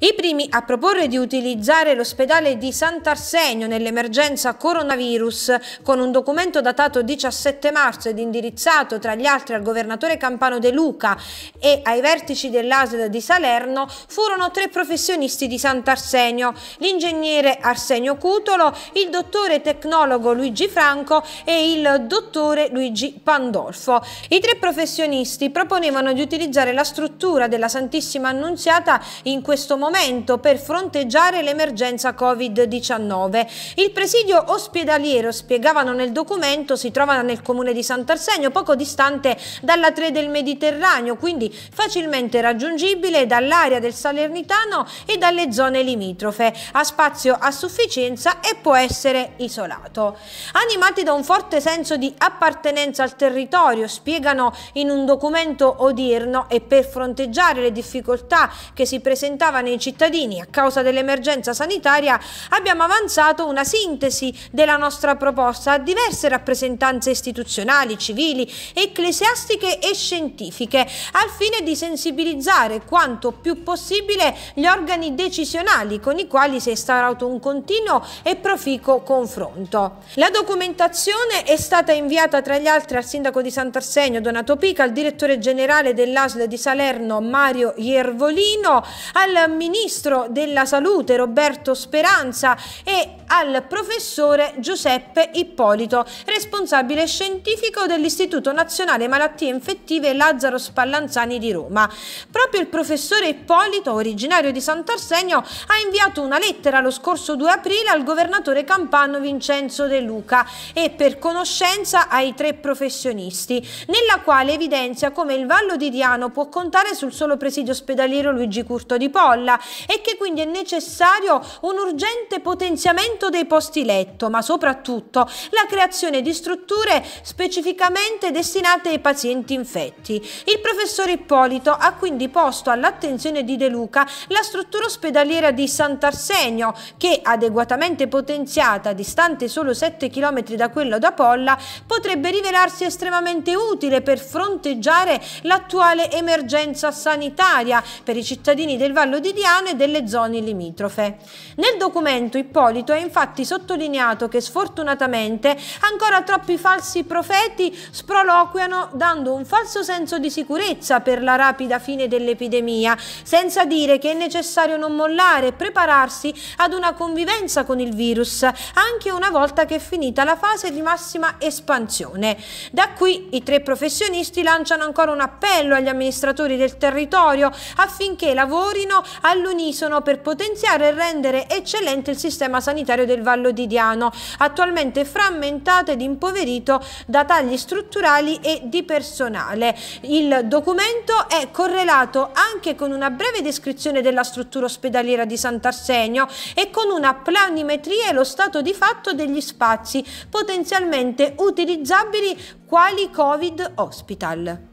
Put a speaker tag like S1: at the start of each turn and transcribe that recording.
S1: I primi a proporre di utilizzare l'ospedale di Sant'Arsenio nell'emergenza coronavirus con un documento datato 17 marzo ed indirizzato tra gli altri al governatore Campano De Luca e ai vertici dell'ASED di Salerno furono tre professionisti di Sant'Arsenio, l'ingegnere Arsenio Cutolo, il dottore tecnologo Luigi Franco e il dottore Luigi Pandolfo. I tre professionisti proponevano di utilizzare la struttura della Santissima Annunziata in questo momento momento per fronteggiare l'emergenza Covid-19. Il presidio ospedaliero, spiegavano nel documento, si trova nel comune di Sant'Arsenio, poco distante dalla 3 del Mediterraneo, quindi facilmente raggiungibile dall'area del Salernitano e dalle zone limitrofe. Ha spazio a sufficienza e può essere isolato. Animati da un forte senso di appartenenza al territorio, spiegano in un documento odierno e per fronteggiare le difficoltà che si presentava nei i cittadini a causa dell'emergenza sanitaria, abbiamo avanzato una sintesi della nostra proposta a diverse rappresentanze istituzionali, civili, ecclesiastiche e scientifiche, al fine di sensibilizzare quanto più possibile gli organi decisionali con i quali si è instaurato un continuo e proficuo confronto. La documentazione è stata inviata tra gli altri al sindaco di Sant'Arsenio Donato Pica, al direttore generale dell'ASL di Salerno Mario Iervolino, al ministro della salute Roberto Speranza e al professore Giuseppe Ippolito, responsabile scientifico dell'Istituto Nazionale Malattie Infettive Lazzaro Spallanzani di Roma. Proprio il professore Ippolito, originario di Sant'Arsenio, ha inviato una lettera lo scorso 2 aprile al governatore campano Vincenzo De Luca e per conoscenza ai tre professionisti, nella quale evidenzia come il Vallo di Diano può contare sul solo presidio ospedaliero Luigi Curto di Polla, 2000 e che quindi è necessario un urgente potenziamento dei posti letto, ma soprattutto la creazione di strutture specificamente destinate ai pazienti infetti. Il professor Ippolito ha quindi posto all'attenzione di De Luca la struttura ospedaliera di Sant'Arsenio, che adeguatamente potenziata, distante solo 7 km da quello da Polla, potrebbe rivelarsi estremamente utile per fronteggiare l'attuale emergenza sanitaria per i cittadini del Vallo di Diano italiano e delle zone limitrofe. Nel documento Ippolito è infatti sottolineato che sfortunatamente ancora troppi falsi profeti sproloquiano dando un falso senso di sicurezza per la rapida fine dell'epidemia, senza dire che è necessario non mollare e prepararsi ad una convivenza con il virus, anche una volta che è finita la fase di massima espansione. Da qui i tre professionisti lanciano ancora un appello agli amministratori del territorio affinché lavorino all'unisono per potenziare e rendere eccellente il sistema sanitario del Vallo di Diano, attualmente frammentato ed impoverito da tagli strutturali e di personale. Il documento è correlato anche con una breve descrizione della struttura ospedaliera di Sant'Arsenio e con una planimetria e lo stato di fatto degli spazi potenzialmente utilizzabili quali Covid Hospital.